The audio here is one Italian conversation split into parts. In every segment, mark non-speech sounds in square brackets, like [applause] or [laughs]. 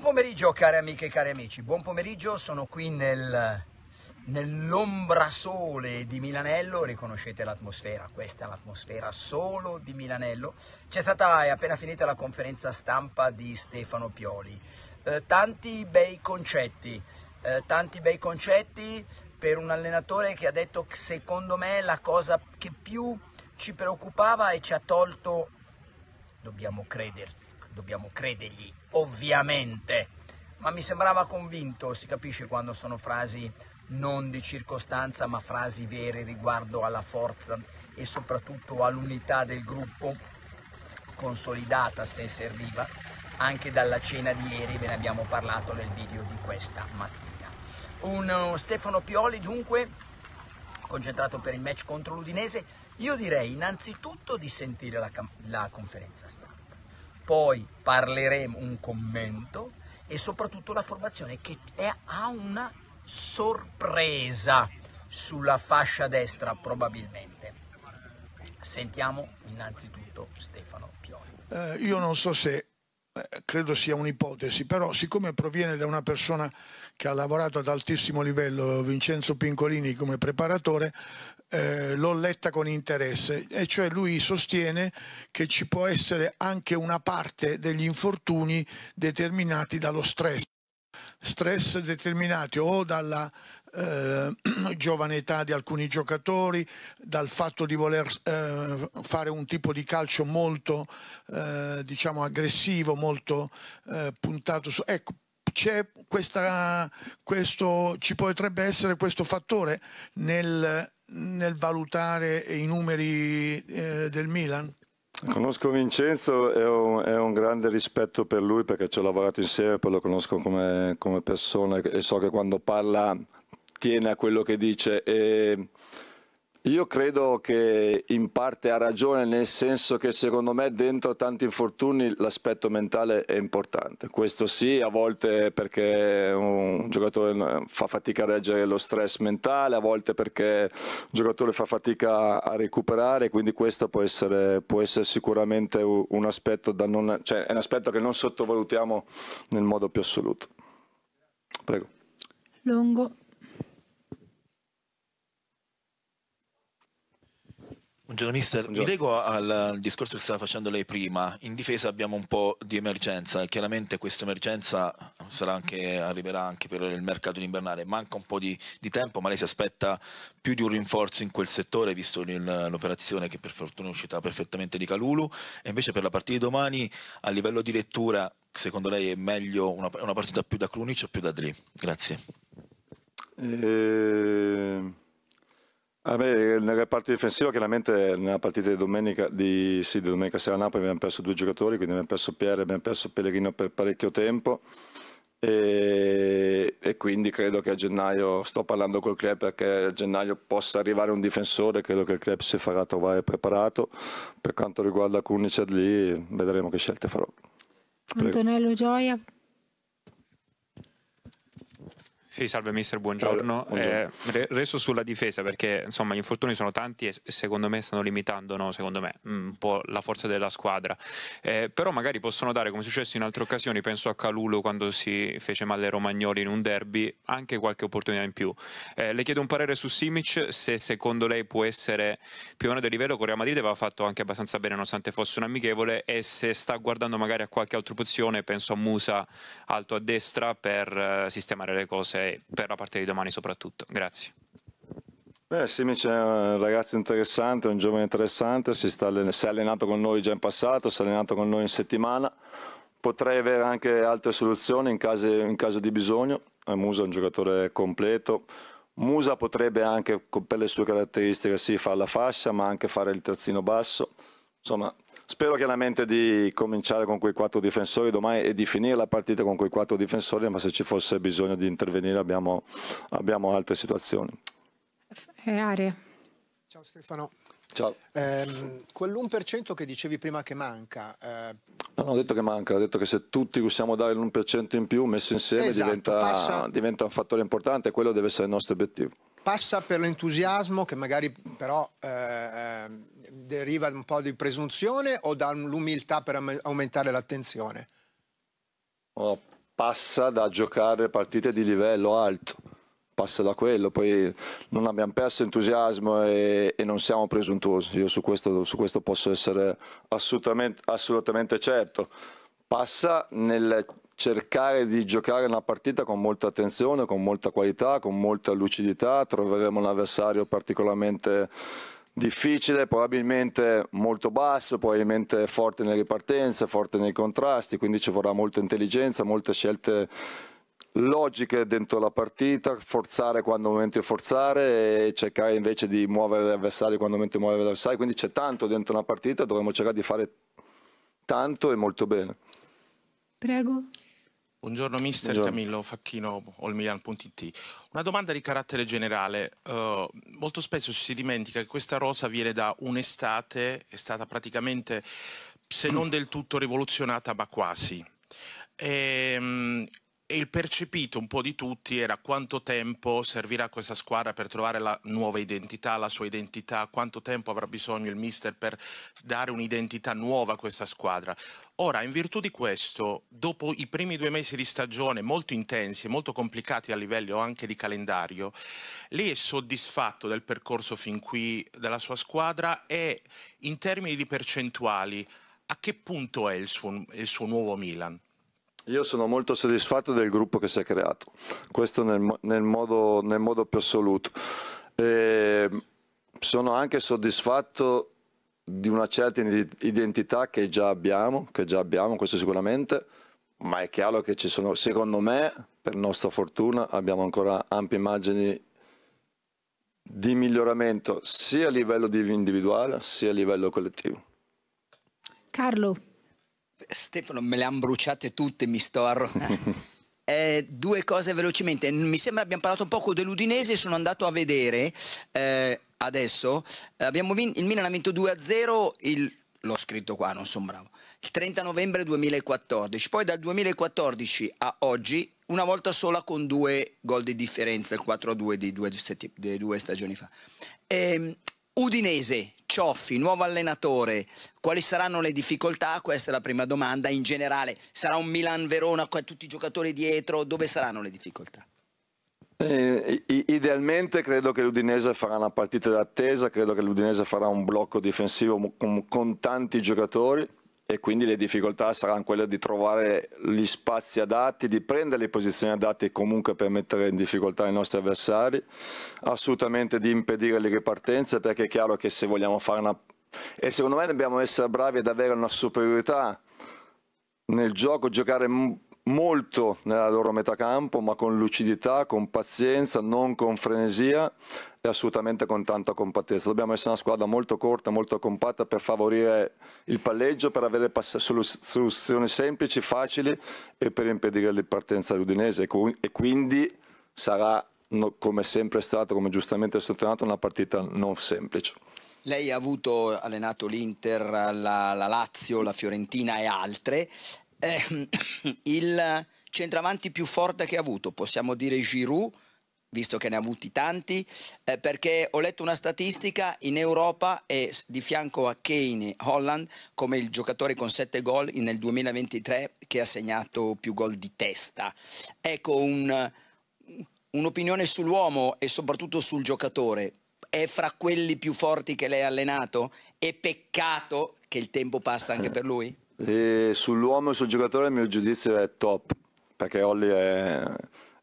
Buon pomeriggio cari amiche e cari amici, buon pomeriggio, sono qui nel, sole di Milanello, riconoscete l'atmosfera, questa è l'atmosfera solo di Milanello, c'è stata, è appena finita la conferenza stampa di Stefano Pioli, eh, tanti bei concetti, eh, tanti bei concetti per un allenatore che ha detto che secondo me la cosa che più ci preoccupava e ci ha tolto, dobbiamo crederci, dobbiamo credergli, ovviamente. Ma mi sembrava convinto, si capisce quando sono frasi non di circostanza, ma frasi vere riguardo alla forza e soprattutto all'unità del gruppo consolidata se serviva anche dalla cena di ieri, ve ne abbiamo parlato nel video di questa mattina. Un uh, Stefano Pioli dunque concentrato per il match contro l'Udinese, io direi innanzitutto di sentire la, la conferenza stampa poi parleremo un commento e soprattutto la formazione che è, a una sorpresa sulla fascia destra probabilmente. Sentiamo innanzitutto Stefano Pioli. Eh, io non so se eh, credo sia un'ipotesi, però siccome proviene da una persona che ha lavorato ad altissimo livello, Vincenzo Pincolini come preparatore, eh, l'ho letta con interesse, e cioè lui sostiene che ci può essere anche una parte degli infortuni determinati dallo stress, stress determinati o dalla eh, [clears throat] giovane età di alcuni giocatori, dal fatto di voler eh, fare un tipo di calcio molto eh, diciamo aggressivo, molto eh, puntato su... Ecco, c'è questa, questo, ci potrebbe essere questo fattore nel nel valutare i numeri eh, del Milan? Conosco Vincenzo e ho, e ho, un grande rispetto per lui perché ci ho lavorato insieme, poi lo conosco come, come persona e so che quando parla tiene a quello che dice. E io credo che in parte ha ragione, nel senso che secondo me dentro tanti infortuni l'aspetto mentale è importante. Questo sì, a volte perché un giocatore fa fatica a reggere lo stress mentale, a volte perché un giocatore fa fatica a recuperare, quindi questo può essere, può essere sicuramente un aspetto, non, cioè un aspetto che non sottovalutiamo nel modo più assoluto. Prego. Longo. Buongiorno mister, Buongiorno. mi leggo al, al, discorso che stava facendo lei prima, in difesa abbiamo un po' di emergenza e chiaramente questa emergenza anche, arriverà anche per il mercato invernale, manca un po' di, di, tempo ma lei si aspetta più di un rinforzo in quel settore visto l'operazione che per fortuna è uscita perfettamente di Calulu e invece per la partita di domani a livello di lettura secondo lei è meglio una, una partita più da Krunic o più da Dri? Grazie. Eh... Ah beh, nella parte difensiva chiaramente nella partita di domenica, di, sì, di domenica sera a Napoli abbiamo perso due giocatori, quindi abbiamo perso Pierre, abbiamo perso Pellegrino per parecchio tempo e, e, quindi credo che a gennaio, sto parlando col club perché a gennaio possa arrivare un difensore, credo che il club si farà trovare preparato. Per quanto riguarda Kuniced lì vedremo che scelte farò. Prego. Antonello Gioia, sì, salve mister, buongiorno. Eh, buongiorno. Eh, resto sulla difesa perché insomma gli infortuni sono tanti e secondo me stanno limitando, no, secondo me, mm, un po' la forza della squadra. Eh, però magari possono dare, come è successo in altre occasioni, penso a Calulo quando si fece male Romagnoli in un derby, anche qualche opportunità in più. Eh, le chiedo un parere su Simic, se secondo lei può essere più o meno del livello con Real Madrid, aveva fatto anche abbastanza bene nonostante fosse un amichevole e se sta guardando magari a qualche altra opzione, penso a Musa alto a destra per eh, sistemare le cose per la partita di domani soprattutto. Grazie. Beh, Simic sì, è un ragazzo interessante, un giovane interessante, si, allen- si è allenato con noi già in passato, si è allenato con noi in settimana, potrei avere anche altre soluzioni in caso, in caso, di bisogno. Eh, Musa è un giocatore completo. Musa potrebbe anche, per le sue caratteristiche, sì, fare la fascia, ma anche fare il terzino basso. Insomma, Spero chiaramente di cominciare con quei quattro difensori domani e di finire la partita con quei quattro difensori, ma se ci fosse bisogno di intervenire abbiamo, abbiamo altre situazioni. E eh, aree. Ciao Stefano. Ciao. Eh, quell'1% che dicevi prima che manca. Eh... No, non ho detto che manca, ho detto che se tutti possiamo dare l'1% in più messo insieme esatto, diventa, passa... diventa, un fattore importante quello deve essere il nostro obiettivo. Passa per l'entusiasmo che magari però eh, ehm, deriva un po' di presunzione o dall'umiltà per aumentare l'attenzione? Oh, passa da giocare partite di livello alto passa da quello, poi non abbiamo perso entusiasmo e, e non siamo presuntuosi, io su questo, su questo posso essere assolutamente, assolutamente certo. Passa nel cercare di giocare una partita con molta attenzione, con molta qualità, con molta lucidità, troveremo un avversario particolarmente difficile, probabilmente molto basso, probabilmente forte nelle ripartenze, forte nei contrasti, quindi ci vorrà molta intelligenza, molte scelte logiche dentro la partita, forzare quando è momento di forzare e cercare invece di muovere gli avversari quando è momento di muovere l'avversario, quindi c'è tanto dentro una partita, dovremmo cercare di fare tanto e molto bene. Prego. Buongiorno mister Buongiorno. Camillo Facchino, allmilan.it. Una domanda di carattere generale. Uh, molto spesso si dimentica che questa rosa viene da un'estate, è stata praticamente, se non del tutto rivoluzionata, ma quasi. E, ehm, e il percepito un po' di tutti era quanto tempo servirà questa squadra per trovare la nuova identità, la sua identità, quanto tempo avrà bisogno il mister per dare un'identità nuova a questa squadra. Ora, in virtù di questo, dopo i primi due mesi di stagione molto intensi e molto complicati a livello anche di calendario, lei è soddisfatto del percorso fin qui della sua squadra e in termini di percentuali, a che punto è il suo, il suo nuovo Milan? Io sono molto soddisfatto del gruppo che si è creato, questo nel, nel, modo, nel modo, più assoluto. E sono anche soddisfatto di una certa identità che già abbiamo, che già abbiamo questo sicuramente, ma è chiaro che ci sono, secondo me, per nostra fortuna, abbiamo ancora ampie immagini di miglioramento sia a livello individuale sia a livello collettivo. Carlo, Stefano, me le han bruciate tutte, mi sto arrotando. Eh. [laughs] eh, due cose velocemente. Mi sembra abbiamo parlato un poco dell'Udinese, sono andato a vedere eh, adesso. Abbiamo vinto il Milan ha vinto 2-0, il l'ho scritto qua, non sono bravo. Il 30 novembre 2014, poi dal 2014 a oggi una volta sola con due gol di differenza, il 4-2 di, di due, stagioni fa. E, ehm, Udinese, Cioffi, nuovo allenatore, quali saranno le difficoltà? Questa è la prima domanda. In generale, sarà un Milan-Verona con tutti i giocatori dietro? Dove saranno le difficoltà? Eh, idealmente credo che l'Udinese farà una partita d'attesa, credo che l'Udinese farà un blocco difensivo con, con tanti giocatori e quindi le difficoltà saranno quelle di trovare gli spazi adatti, di prendere le posizioni adatte comunque per mettere in difficoltà i nostri avversari, assolutamente di impedire le ripartenze perché è chiaro che se vogliamo fare una... e secondo me dobbiamo essere bravi ad avere una superiorità nel gioco, giocare molto nella loro metacampo, ma con lucidità, con pazienza, non con frenesia e assolutamente con tanta compattezza. Dobbiamo essere una squadra molto corta, molto compatta per favorire il palleggio, per avere soluzioni semplici, facili e per impedire l'impartenza all'Udinese e quindi sarà, come sempre è stato, come giustamente sottolineato, una partita non semplice. Lei ha avuto allenato l'Inter, la, la Lazio, la Fiorentina e altre eh, [coughs] il centravanti più forte che ha avuto, possiamo dire Giroud, visto che ne ha avuti tanti, eh, perché ho letto una statistica, in Europa è di fianco a Kane Holland come il giocatore con 7 gol nel 2023 che ha segnato più gol di testa. Ecco un, un'opinione sull'uomo e soprattutto sul giocatore. È fra quelli più forti che lei ha allenato? È peccato che il tempo passa anche per lui? E sull'uomo e sul giocatore il mio giudizio è top, perché Olli è,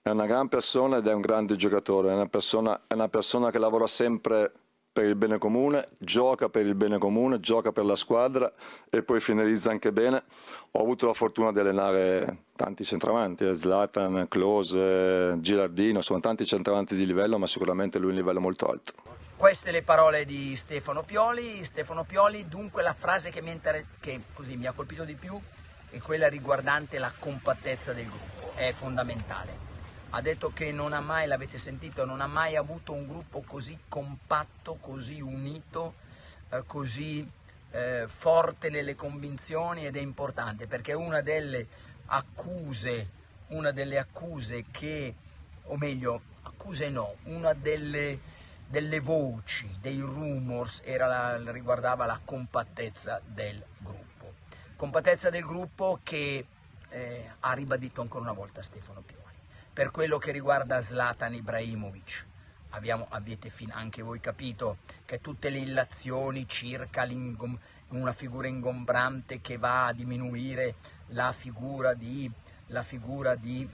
è una gran persona ed è un grande giocatore, è una, persona, è una persona che lavora sempre per il bene comune, gioca per il bene comune, gioca per la squadra e poi finalizza anche bene. Ho avuto la fortuna di allenare tanti centravanti, eh, Zlatan, Close, Girardino, sono tanti centravanti di livello, ma sicuramente lui è un livello molto alto. Queste le parole di Stefano Pioli. Stefano Pioli, dunque la frase che, mi, inter- che così, mi ha colpito di più è quella riguardante la compattezza del gruppo, è fondamentale. Ha detto che non ha mai, l'avete sentito, non ha mai avuto un gruppo così compatto, così unito, eh, così eh, forte nelle convinzioni ed è importante perché una delle accuse, una delle accuse che, o meglio, accuse no, una delle delle voci, dei rumors, la, riguardava la compattezza del gruppo. Compattezza del gruppo che eh, ha ribadito ancora una volta Stefano Pioli. Per quello che riguarda Zlatan Ibrahimovic, abbiamo, avete fin, anche voi capito che tutte le illazioni circa una figura ingombrante che va a diminuire la figura, di, la figura di,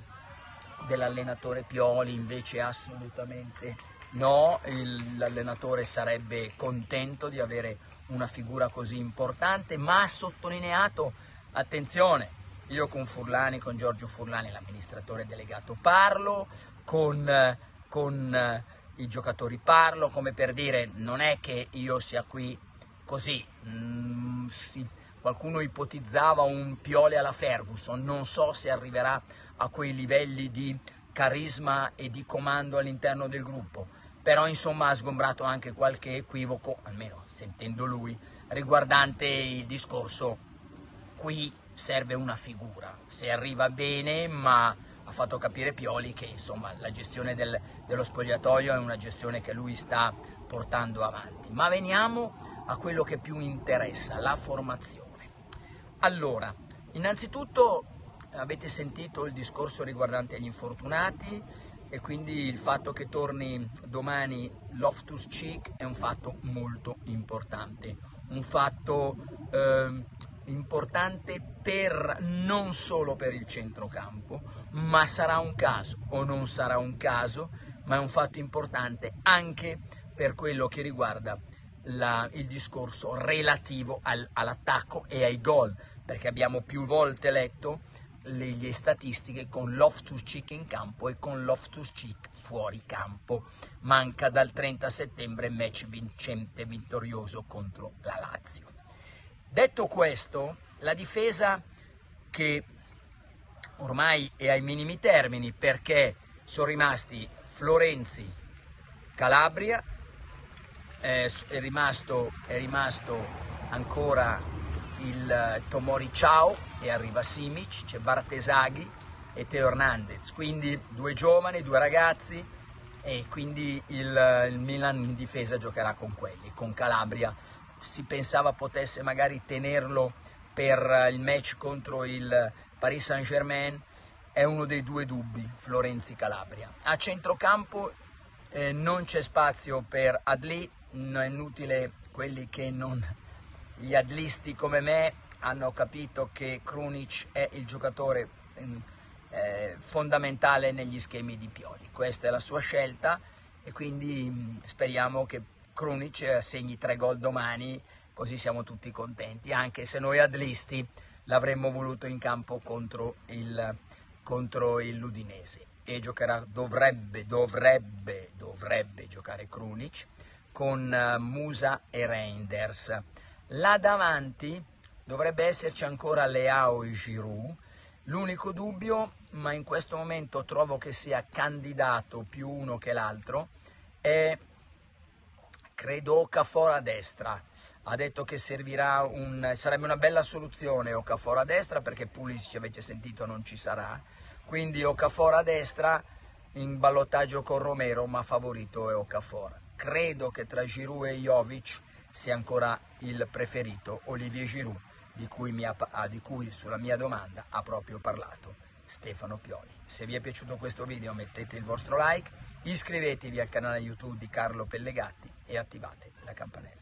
dell'allenatore Pioli invece assolutamente No, il, l'allenatore sarebbe contento di avere una figura così importante, ma ha sottolineato, attenzione, io con Furlani, con Giorgio Furlani, l'amministratore delegato, parlo, con, con eh, i giocatori parlo, come per dire, non è che io sia qui così, mm, sì, qualcuno ipotizzava un Piole alla Ferguson, non so se arriverà a quei livelli di carisma e di comando all'interno del gruppo, però insomma ha sgombrato anche qualche equivoco, almeno sentendo lui, riguardante il discorso qui serve una figura, se arriva bene ma ha fatto capire Pioli che insomma la gestione del, dello spogliatoio è una gestione che lui sta portando avanti. Ma veniamo a quello che più interessa, la formazione. Allora, innanzitutto avete sentito il discorso riguardante gli infortunati e quindi il fatto che torni domani Loftus Cheek è un fatto molto importante, un fatto eh, importante per, non solo per il centrocampo, ma sarà un caso o non sarà un caso, ma è un fatto importante anche per quello che riguarda la, il discorso relativo al, all'attacco e ai gol, perché abbiamo più volte letto le, le statistiche con Loftus Cheek in campo e con Loftus Cheek fuori campo. Manca dal 30 settembre match vincente vittorioso contro la Lazio. Detto questo, la difesa che ormai è ai minimi termini perché sono rimasti Florenzi, Calabria, eh, è rimasto, è rimasto ancora il eh, Tomori Ciao e arriva Simic, c'è Bartesaghi e Teo Hernandez, quindi due giovani, due ragazzi e quindi il, eh, il Milan in difesa giocherà con quelli, con Calabria si pensava potesse magari tenerlo per eh, il match contro il Paris Saint Germain, è uno dei due dubbi, Florenzi Calabria. A centrocampo eh, non c'è spazio per Adli, non è inutile quelli che non gli adlisti come me hanno capito che Krunic è il giocatore mm, eh, fondamentale negli schemi di Pioli. Questa è la sua scelta e quindi mm, speriamo che Krunic eh, segni tre gol domani, così siamo tutti contenti, anche se noi adlisti l'avremmo voluto in campo contro il, contro il Ludinese e giocherà, dovrebbe, dovrebbe, dovrebbe giocare Krunic con eh, Musa e Reinders. Là davanti dovrebbe esserci ancora Leao e Giroud. L'unico dubbio, ma in questo momento trovo che sia candidato più uno che l'altro, è credo Ocafor a destra. Ha detto che servirà un, sarebbe una bella soluzione Ocafor a destra perché Pulisic avete sentito non ci sarà. Quindi Ocafor a destra in ballottaggio con Romero, ma favorito è Ocafor. Credo che tra Giroud e Jovic se ancora il preferito Olivier Giroud, di cui, mia, ah, di cui sulla mia domanda ha proprio parlato Stefano Pioli. Se vi è piaciuto questo video mettete il vostro like, iscrivetevi al canale YouTube di Carlo Pellegatti e attivate la campanella.